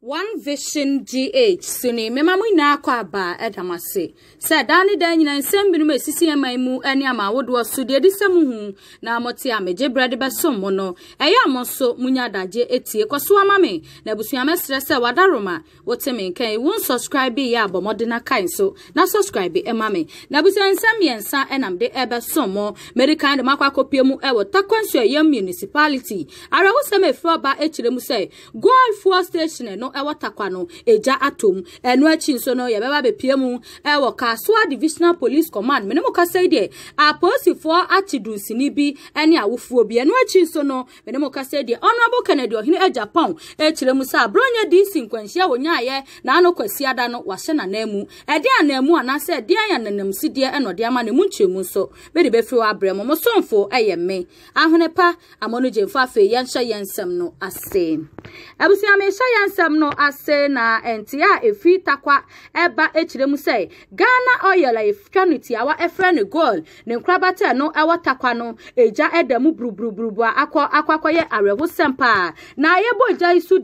one vision gh so ne mmɛma mu nyinaa akɔ abaa ɛda mo ase sɛ daa ne daa nyinaa nsɛm binom esisi ɛman mu ɛne ama ahodoɔ so deɛ ɛde sɛ mo hu na mo te a megye brɛ de bɛsom mo no ɛyɛ a mo nso mo adagye etie kɔso ama me e na abusua mɛsrɛ sɛ wada roma wote me nkan ewu nsubscribe yɛ abɔ mo de so na subscribe ɛma me na abusua nsɛm mmiɛnsa ɛnam de ɛbɛsom mo mmeri kan de mo akɔ akɔpie mu ɛwɔ takwansu ɛyɛ municipality arawosɛm efura ba ekyire mu sɛ goal fuel station e no no ɛwɔ takwa no egya atom ɛno akyi nso no yɛbɛba bepie mu ɛwɔ kasoa divisional police command mene mu kasa yi deɛ apolisifoɔ akyi dunsini bi ɛne awofoɔ bi ɛno akyi nso no mene mu kasa yi deɛ honourable kennedy ɔhene agya pɔn ekyirɛ mu sɛ abronyɛ dc nkwanhyia wɔnyaayɛ n'ano kwasi ada no wahyɛ n'anan mu ɛdeɛ anan mu anaasɛ ɛdeɛ yɛ nenam sideɛ ɛna ɔde ama ne mu nkyɛn mu nso bɛde bɛfiri wɔ abrɛ mu mo ɛyɛ me ahonepa amɔnogyemfo afei yɛnhyɛ yɛn nsɛm no ase abusua mehyɛ yɛn nsɛm no ase na nti a efi takwa eba ekyire mu sɛ ghana oil a yɛtwa no tiawa ɛfrɛ no gold ne nkorabata no ɛwɔ takwa no egya ɛda mu buruburuburubu a akɔ akɔ akɔyɛ awerɛhosɛm paa na yɛbɔ egya yi so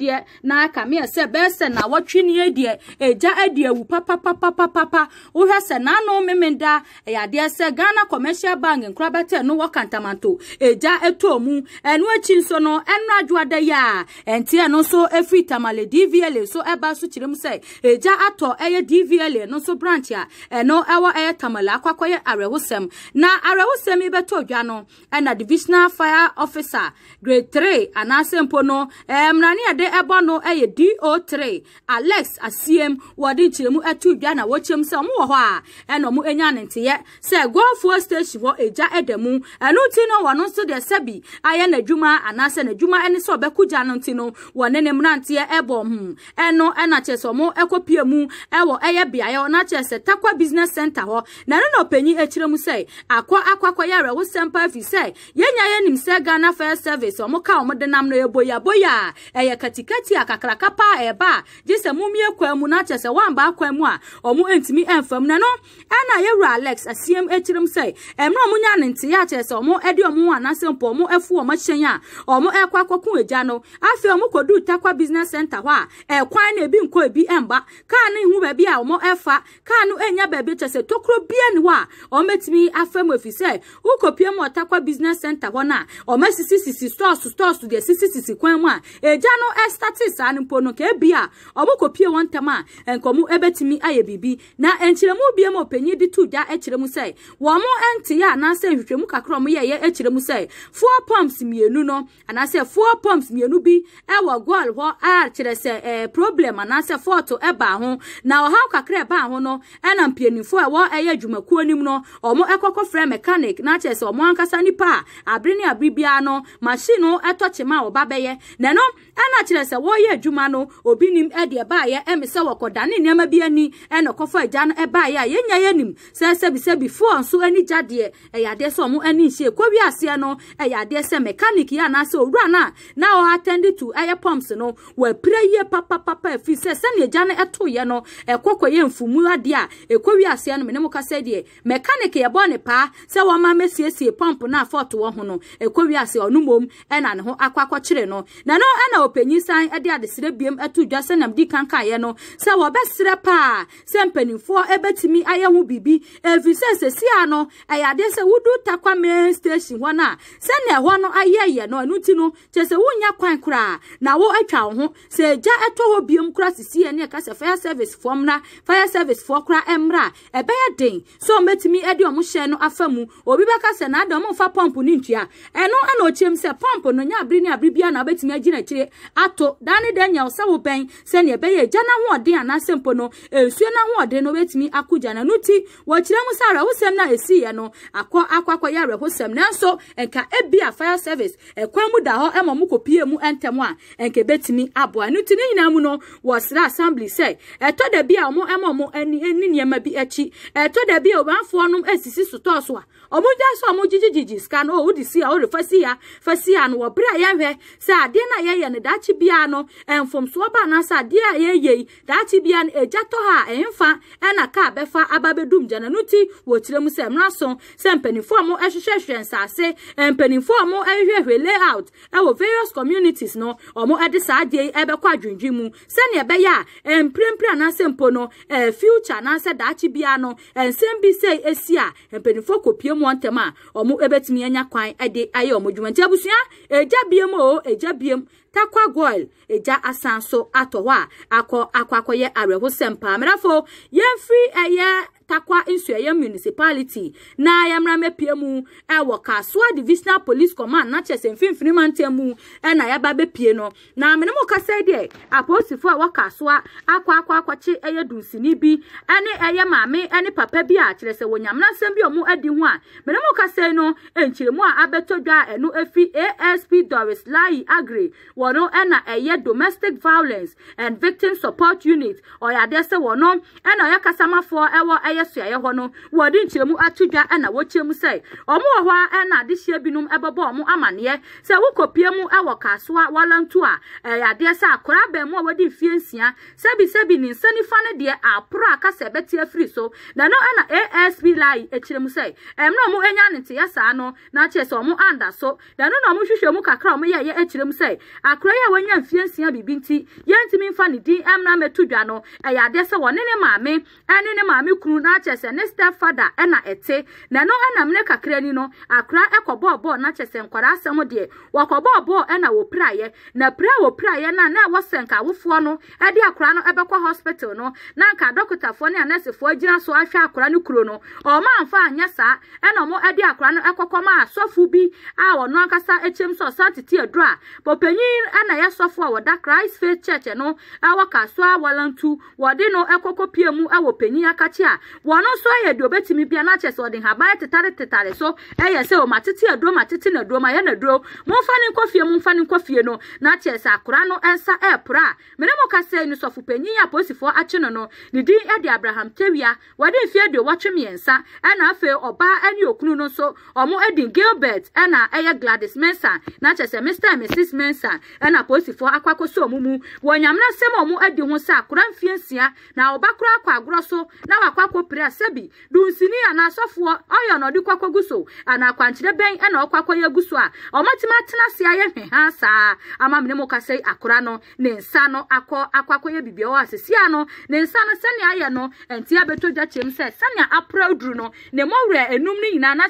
na kamea sɛ bɛyɛ sɛ na wɔtwe nie deɛ egya papa awu papapapapapa wohwɛ sɛ n'ano memenda ɛyɛ adeɛ sɛ ghana commercial bank nkorabata no wɔ kantamanto egya ɛtɔ mu ɛno akyi nso no ɛno adwoada yɛ a ɛnteɛ no nso efiri tamaledi dvla so ɛba so kyerɛ mu sɛ e, ɛgya atɔ ɛyɛ dvla no so branch a ɛno e, ɛwɔ ɛyɛ tamale akɔakɔyɛ awerɛhosɛm na awerɛhosɛm yi bɛtɔ dwa no e, na divisional fire officer grade three anaasɛ mpo no mmerane yɛde ɛbɔ no ɛyɛ do three alex asiem wɔde nkyerɛmu ɛto dwa na wɔkyɛm sɛ ɔmo wɔ hɔ a ɛna ɔmo anya ne nteɛ sɛ golfoɔ station hɔ eja ɛda mu ɛno ti no wɔn nso deɛ sɛbi ayɛ n'adwuma anaasɛ n'adwuma ɛne sɛ ɔbɛko gya no ti no wɔne ne mmeranteɛ ɛbɔ ho mm-hmm. ɛno na kyerɛ sɛ ɔmo ɛkɔpie mu ɛwɔ ɛyɛ beaeɛ na chese takwa business center hɔ na ne na ɔpanyin akyerɛ mu akwa akɔ akɔ akɔyɛ awerɛwosɛm pa afi sɛ yɛnya yɛnim sɛ ghana fire service ka no ɛyɛ katikati pa mu na chese sɛ wamba kwan mu a ɔmo entimi e na no alex asiem akyerɛ mu sɛ ɛmmerɛ ɔmo nya ne nteɛ akyerɛ sɛ ɔmo ɛde Eh, a ɛkwan na ebi nkɔ ebi mba kaa no ihu baabi a wɔn ɛfa kaa no enya baabi kyɛ sɛ tokuro bia ne hɔ a wɔn etimi afa mu efi sɛ mu ɔtakwa business center hɔ sisi stores stores sisi kwan mu a egya no saa no mpo no ka ebi a wɔn a na nkyerɛmu bia mu ɔpanyin de tu gya akyerɛ mu sɛ wɔn anaasɛ nhwehwɛmu kakra wɔn yɛyɛ mu sɛ four pumps mmienu no ɛɛ eh, eh, problem anaasɛ fɔɔto ho na ɔhaw kakra ɛba ho no ɛna mpanimfoɔ ɛwɔ ɛyɛ dwumakuo nim no ɔmo ɛkɔkɔ frɛ mechanic n'akyɛ sɛ ɔmo ankasa nipa a abiri ne abiri biara no machine no ɛtɔ ɔba bɛyɛ na ɛno ɛna kyerɛ sɛ wɔreyɛ adwuma no obi nim ɛde ɛbaayɛ ɛmi sɛ wɔkɔdane nneɛma bi ani ɛna ɔkɔfɔ agya no ɛbaayɛ a yɛnya nso gya deɛ ɛyɛ adeɛ sɛ ɔmo a na ɔatɛnde to ɛyɛ pumps no yie Papa, papapapa ɛfiri sɛ sɛnea gya no ɛtoeɛ no ɛkɔ kɔyɛ mfumu adeɛ a ɛkɔ wi aseɛ no mene mo kasa deɛ mechanic yɛbɔ ne paa sɛ wɔma mɛsiesie pɔmpo no afɔto wɔ ho no ɛkɔ wi aseɛ ɔno mmom ɛna ne ho akɔ akɔkyere no na no ɛna ɔpanyin san de adesrɛ biem ato dwa sɛnam di kankaeɛ no sɛ se paa sɛ mpanimfoɔ ɛbɛtumi ayɛ ho biribi ɛfiri sɛ sɛsia no ɛyɛ adeɛ sɛ wodu takwa main station hɔ no a sɛnea ɛhɔ no ayɛyɛ no ɛno nti no kyerɛ sɛ wonya kwan koraa na wo atwa ho sɛ gya ɛtɔ hɔ biom kora sisi ɛne ɛka sɛ fire service foɔ mmra fire service foɔ kora ɛmmra ɛbɛyɛ den sɛ ɔmɛtumi ɛde ɔmo hyɛn no afa mu obi bɛka sɛ na ada ɔmo nfa pɔmpo ne ntua eno ɛna ɔkyerɛm sɛ pɔmpo no nyɛ abiri ne abiri bia na ɔbɛtumi agyina akyire ato dan ne dan nyɛ ɔsɛ wo bɛn sɛnea ɛbɛyɛ gya n'ahoɔden ana mpo no nsuo n'ahoɔden no ɔbɛtumi ako gya nuti ti wɔkyerɛ mu sɛ awerɛhosɛm no a ɛsiiɛ no akɔ akɔ akɔ yɛ awerɛhosɛm nanso enka ebi a fire service ɛkwan mu da hɔ ɛma ɔmo kɔ pie mu ɛntɛm a nka ɛbɛtumi aboa no ne nyinaa mu no wɔsrɛ assembly sɛ ɛtɔ da bi a ɔmo ɛma ɔmo ɛni ɛni nneɛma bi akyi ɛtɔ da bi a ɔmanfoɔ nom asisi sotɔɔ so a ɔmo gya so ɔmo gyigyigyi sika no oh, ɔwɔ de si a re fasia fasia si ya oh, fa ya no wɔ bere a yɛhwɛ sɛ adeɛ no a yɛyɛ no daakye biara no mfomsoɔ ba anaasɛ adeɛ a yɛyɛ yi daakye biara no egya tɔ ha a e ɛnfa ɛna e kaa bɛfa aba bɛdum gya na no ti wɔ se mu sɛ mmra so sɛ mpanimfoɔ a mo ɛhwehwɛhwɛ e nsase mpanimfoɔ a mo ɛhwehwɛhwɛ layout ɛwɔ various communities no ɔmo ɛde saa adeɛ be ɛbɛkɔ adwindwi mu sɛnea ɛbɛyɛ a mprempren anaasɛ mpo no ɛɛ future anaasɛ daakye biara no nsɛm bi sɛ esi a mpanimfoɔ kopie mu wɔn ntɛm a wɔn bɛtumi anya kwan de ayɛ wɔn adwuma nti abusua egya biem o egya biem takwa goil ɛgya e asan so atɔ hɔ a akɔ akɔ akɔyɛ awerɛhosɛm paa mmerɛfo yɛmfiri ɛyɛ eh, takwa nsuayɛ municipality na yɛmmra mɛpie mu ɛwɔ eh, kasoa divisional police command na kyerɛ sɛ mfimfini mantam mu ɛna eh, yɛba bɛpie no na mene mu kasa deɛ apolisifoɔ a wɔ kasoa akɔ akɔ akɔkye ɛyɛ dunsini bi ɛne ɛyɛ maame ɛne papa bi a kyerɛ sɛ wɔnyamena asɛm bi a adi ho a mene mu kasa no nkyerɛmu a abɛtɔ dwa a ɛno ɛfiri asp doris lai agre wɔno ɛna eye domestic violence and victim support unit ɔyade ya wɔno ɛna ɔyɛ na ɛwɔ ɛyɛ soaeɛ hɔ no wɔde nkyerɛmu ato dwa ɛna wɔkyerɛ mu sɛ ɔmo wɔ hɔ a ɛna adehyeɛ binom ɛbɛbɔ ɔmo amaneɛ mu ɛwɔ kasoa a ɛyadeɛ sɛ akora mu a wɔde mfie nsia sɛbisɛbi ne nsa nifa no na no asb lai na anda akra yi a wanya mfie nsia biribi nti yɛntumi mfa ne din mmra mɛto dwa no ɛyɛ adeɛ sɛ wɔne ne maame ne ne maame kunu na akyɛ ne step father ɛna ɛte na ɛno ɛnam ne kakra ni no akra ɛkɔbɔɔ bɔɔl na kyɛ sɛ nkwadaa asɛm deɛ wɔkɔbɔɔ bɔɔl ɛna wɔpiraeɛ na pira wɔpiraeɛ na na wɔsɛ nka awofoɔ no ɛde akra no ɛbɛkɔ hospital no na nka dɔkotafoɔ ne anɛsifoɔ gyina so ahwɛ akra no kuro no ɔmo amfa anyɛ saa ɛna ɔmo ɛde akra no ɛkɔkɔm a bi a ɔno ankasa akyɛm sɛ ɔsan tete a pɔpanyin ana ya sofu a wɔda christ faith church no ɛwɔ kaso a wɔlantu wɔde no ɛkɔkɔ pie mu ɛwɔ panyin a wɔn nso yɛ deɛ bia n'akyɛ ɔde nhaban tetare tetare so ɛyɛ sɛ ɔma tete aduro ma tete n'aduro ma yɛ n'aduro momfa ne nkɔ fie momfa ne nkɔ fie no n'akyɛ sɛ akora no mo ni ɛde abraham tewia wɔde mfe deɛ wɔtwe okunu no ɛna polisifoɔ akɔ ɔmo mu nyamena ɔmo adi ho sɛ akora nsia na ɔba kora akɔ agorɔ so na wakɔ akɔpire a dunsini ana asɔfoɔ ɔyɛ na ɔde kɔ akɔgu so anaa akwankyerɛ bɛn ɛna ɔkɔ akɔyɛ gu so a ɔmatumi atena ase ayɛ hwɛ ha saa ama mene akora no ne nsa no akɔ bibia asesia no ne nsa no sɛnea ayɛ no ɛnti gya sɛ sɛnea duru no ne mɔwerɛ nyinaa na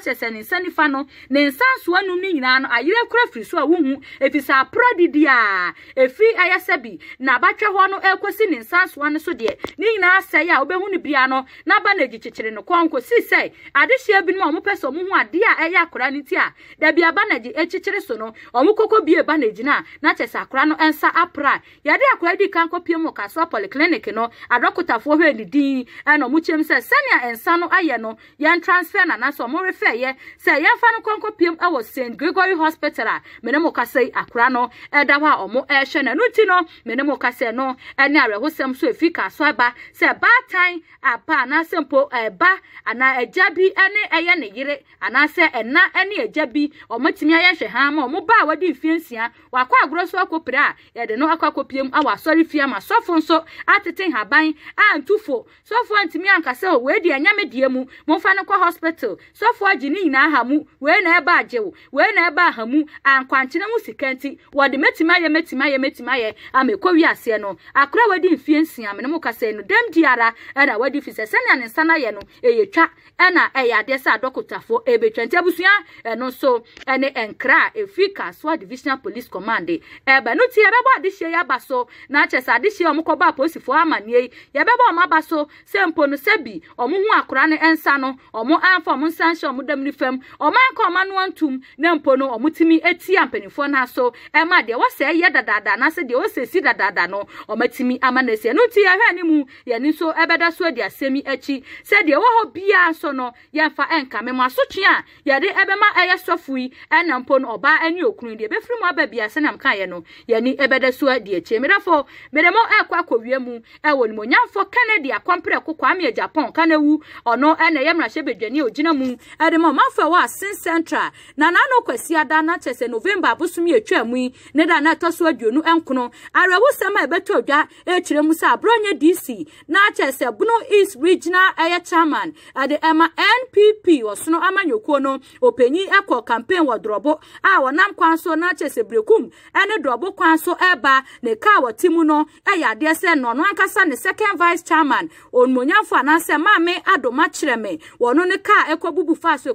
ni dia efi ayese bi na abatwe ho no ekosi ne nsansoa no so de ne nyina asɛe a wobɛhu ne bia no na ba na gyikyekyere no kɔnko si sɛ adehyeɛ binom a ɔmopɛ sɛ ɔmo ho ade a ɛyɛ akora no ti a dabi aba na gye ekyikyere so no ɔmo kɔkɔ bie ba na gyina na kyɛ akora no nsa apra yɛde akora di kan kɔpie mu kasoa polyclinic no adɔkotafoɔ hwɛ ne din ɛna ɔmo kyɛm sɛ sɛnea no ayɛ no yɛn transfer na nanso ɔmo refɛ yɛ sɛ yɛmfa no kɔnkɔ piem ɛwɔ st gregory hospital a mene mo akora no ɛda hɔ a ɔmo ɛɛhwɛ no ɛno nti no mene mo ka sɛ no ɛne awerɛhosɛm so ɛfiri ka so aba sɛ baatan aba anaasɛ mpo ɛba anaa agya bi ɛne ɛyɛ ne yere anaasɛ ɛna ɛne agya bi ɔmotumi ayɛ hwɛ ha ma ɔmo ba a wɔde mfie nsia wakɔ agorɔ so akɔpere a yɛde no akɔ akɔpie mu awɔ asɔre fie ama sɔfo nso atete nhaban a ntufo sɔfo ntumi ankasa o wei deɛ ɛnyame mu momfa no kɔ hospital sɔfo agye ne nyinaa ha mu wei na ɛba agye wo wei na ɛba aha mu ankwankyerɛ mu sika nti wɔde mɛtumi ye mɛtumi ayɛ mɛtumi ayɛ amekɔ wiaseɛ no akora wadi mfie nsia mene mo kase no dem di ara ɛna wadi fi sɛ sɛnea ne nsa no ayɛ no ɛyɛ twa ɛna ɛyɛ adeɛ Ebe adɔkotafoɔ ɛbɛtwa nti abusua ɛno nso ɛne enkra a ɛfiri kasoa divisional police command Ebe no ti yɛbɛbɔ adehyeɛ ya aba so na kyerɛ sɛ adehyeɛ ɔmo kɔbɔ apolisifoɔ amanneɛ yi yɛbɛbɔ ɔmo aba so sɛ mpo no sɛbi ɔmo ho akora ne nsa no ɔmo amfa ɔmo nsa nhyɛ dam ne fam ɔmo anka ɔmo anoa ntum na mpo no ɔmo tumi etia mpanimfoɔ no aso ɛma deɛ deɛ wɔsɛ yɛ dadaada anaasɛ deɛ wɔsɛsi dadaada no ɔmatumi ama no asi ɛno nti yɛhwɛ ne mu yɛne nso ɛbɛda so adi asɛm yi akyi sɛdeɛ ɛwɔ hɔ biara nso no yɛmfa ɛnkame mu asotwe a yɛde ɛbɛma ɛyɛ sɔfo yi ɛna mpo no ɔbaa ne okunu deɛ bɛfiri mu aba bia sɛnam kaeɛ no yɛne ɛbɛda so adi akyi medafo mede mo ɛkɔ akɔwie mu ɛwɔ nimonyamfo kennedy akɔmprɛ ko kwame japan kanawu ɔno ɛna ɛyɛ mmarahyɛbadwani a ogyina mu ɛde ma ɔmanfo a ɛwɔ asen central na nano kwasi ada na kyɛ sɛ november abosom yɛtwa mu yi na ɛdeda na ɛtɔ so aduonu a ɛbɛtɔ e ɛkyerɛ mu sɛ aborɔ dc na akyɛ sɛ bono east regional ɛyɛ chairman ɛde dị npp ɔsono amanyɔkuo no ɔpanyin ɛkɔ campaign wɔ dorɔbo a kwan so na akyɛ sɛ berekum ɛne dorɔbo kwan so ɛreba ne kaa wɔte mu no ɛyɛ adeɛ sɛ na ɔno ankasa ne second vice chairman adoma me ne bubu fa so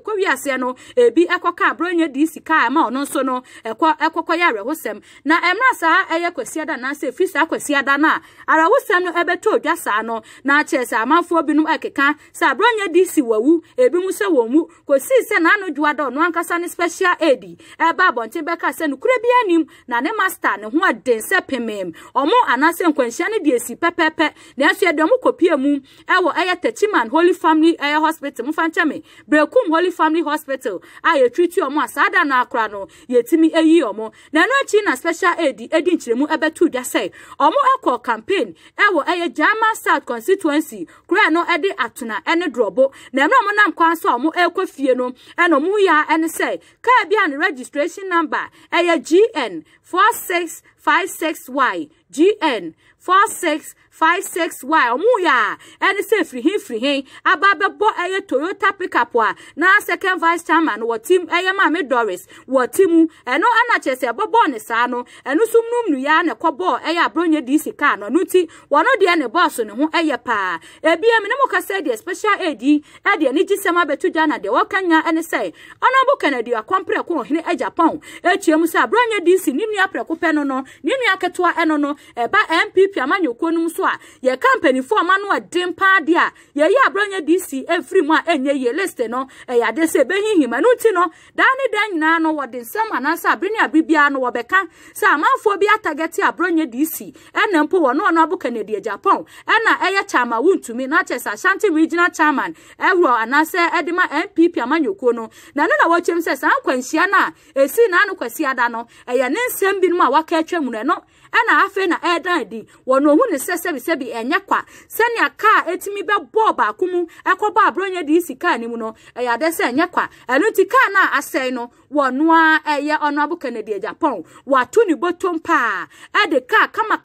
no ebi ɛkɔ kaa aborɔ dc kaa ɛma ɔno no asɛm na ɛmra saa ɛyɛ kwasiada anaasɛ ɛfiri saa kwasiada no a arawosɛm no ɛbɛtɔ odwa saa no na akyerɛ sɛ amanfoɔ binom ɛkeka sɛ aberɛnyɛ de si wawu ebinom sɛ wɔn mu kɔsii sɛ n'ano dwoada ɔno ankasa ne special aid ɛba abɔnten bɛka sɛ nokura bi anim na ne master ne ho aden sɛ pemem ɔmo anaasɛ nkwanhyia no deɛ si pɛpɛpɛ nanso yɛde ɔmo kɔpie mu ɛwɔ ɛyɛ tɛkyiman holy family ɛyɛ hospital mofa nkyɛn me brekum holy family hospital a yɛtwitwi ɔmo a saa da no no yɛtumi ayi ɔmo na ɛno akyi na ghana special aid edi nkyerɛmu ɛbɛto dwa sɛ ɔmo ɛkɔ campaign ɛwɔ ɛyɛ german south constituency kura no ɛde atona ɛne drɔbo na ɛmu ɔmo nam kwan so a ɔmo ɛkɔ fie no ɛna ɔmo yia ɛne sɛ kaa bi a ne registration number ɛyɛ gn four six five six y gn four six five six y ɔmo yɛ a ɛne sɛ firihin firihin aba abɛbɔ ɛyɛ toyota pickup a na second vice chairman wɔ tim ɛyɛ maame doris wɔ ti mu ɛno ɛna kyerɛ ne saa no ɛno so num nu yɛ a na ɛkɔbɔɔ ɛyɛ abronyɛ dc car no ɛno ti wɔn deɛ ne bɔɔso ne ho ɛyɛ paa ebi emi ne mo kasa deɛ special aid yi ɛdeɛ ne gyesɛm abɛto ghana deɛ wɔka nya ɛne sɛ ɔnabɔ kennedy akɔmprɛko ɔhene japan ekyia mu sɛ abronyɛ dc ne nua prɛko pɛ no no Ni nua ketewa eno no ɛba eh, npp amanyɔkuo no mu so a yɛka mpanimfoɔ ɔma no ɛden paa de a yɛyi aberɛnyɛ dc every mu a ɛnyɛ list no ɛyɛ eh, ade sɛ ɛbɛhihim ɛno nti no dani ne dan nyinaa no wɔde nsɛm anaasɛ abere ne abere biara no wɔbɛka sɛ amanfoɔ bi atagɛte aberɛnyɛ dc enempo mpo wɔn ɔno abo kennedy japan ɛna ɛyɛ chama wuntumi na kyɛ sɛ ashanti regional chairman ewo anaasɛ ɛde ma npp amanyɔkuo no na ne na wɔkyɛm sɛ saa nkwanhyia no a ɛsii na no kwasi ada no ɛyɛ ne nsɛm binom a waka atwa mudah-mudahan no ɛna afei na ɛredan adi wɔn ohun ne sɛ sɛbisɛbi ɛnyɛ kwa sɛnea kaa etimi bɛ bɔɔ baako mu ɛkɔ bɔ aburonyɛ de esi kaa ne mu no ɛyɛ adɛ sɛ ɛnyɛ kwa ɛno ti kaa na asɛe no wɔnoa ɛyɛ ɔnɔbo kennedy japan wato ne bɔtɔm paa ɛde kaa kama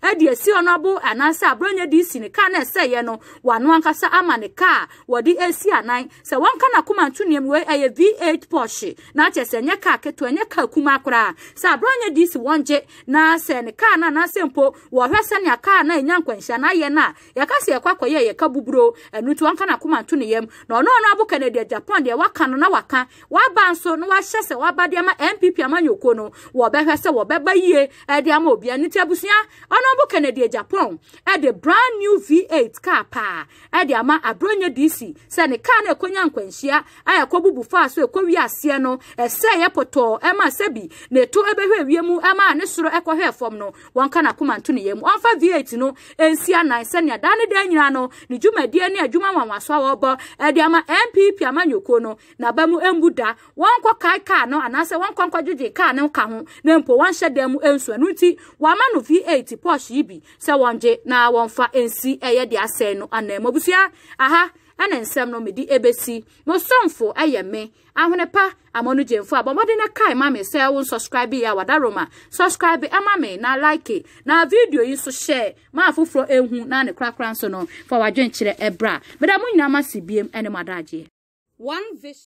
ɛde esi abu anaasɛ aburonyɛ de esi ne kaa na ɛsɛyɛ no wɔano ankasa ama ne kaa wɔde esi anan sɛ wɔn ka na kuma ntu nneɛma wei ɛyɛ v8 porsche na kyerɛ sɛ ɛnyɛ kaa ketewa ɛnyɛ kaa kumaa koraa sɛ aburonyɛ de esi wɔn gye na anaasɛ ne kaa no anaasɛ mpo wɔhwɛ sɛnea kaa no ɛnya nkwanhyia no ayɛ no a yɛka sɛ yɛkɔ akɔyɛ yɛka buburo ɛno nti wɔmfa n'akoma nto ne yam na ɔno ɔno abo kanadi japan deɛ waka no na waka waba nso na wahyɛ sɛ waba deɛ ma npp amanyɔkuo no wɔbɛhwɛ sɛ wɔbɛba yie ɛde ama obia ne ti abusua ɔno abo kanadi japan ɛde brand new v8 car paa ɛde ama abrɔnya dc sɛ ne kaa no ɛkɔnya nkwanhyia a ɛkɔ bubu faa so ɛkɔwie aseɛ no ɛsɛ yɛ pɔtɔɔ ɛma sɛ bi ne to ɛbɛhwɛ wiem ɛma ne soro ɛkɔhwɛ hair form no wɔnka n'akoma nto ne yam ɔmfa v8 no nsi anan sɛnea daa ne daa nyinaa no ne dwumadie ne adwuma nwanwaso a wɔbɔ ɛde ama npp amanyɔkuo no n'aba mu mbu da wɔnkɔ kae kaa no anaasɛ wɔnkɔ nkɔgyegye kaa No ka ho na mpo wɔnhyɛ dan mu nsu ɛno nti wɔama no v8 porsche yi bi sɛ wɔngye na wɔmfa nsi ɛyɛ de asɛe no anaa mabusua aha ɛne nsɛm no mede ɛbɛsi mo somfo ɛyɛ me ahwene pa amɔno gyemfo a bɔmmɔde no kae ma me sɛ wo nsubscribe yi a wadaro ma subscribe ɛma me na like na video yi nso hyɛ ma afoforɔ ɛhu na ne korakora nso no fa wadwenkyerɛ ɛbrɛ a meda mo nyinaa ma si biem ɛne mo adagyeɛ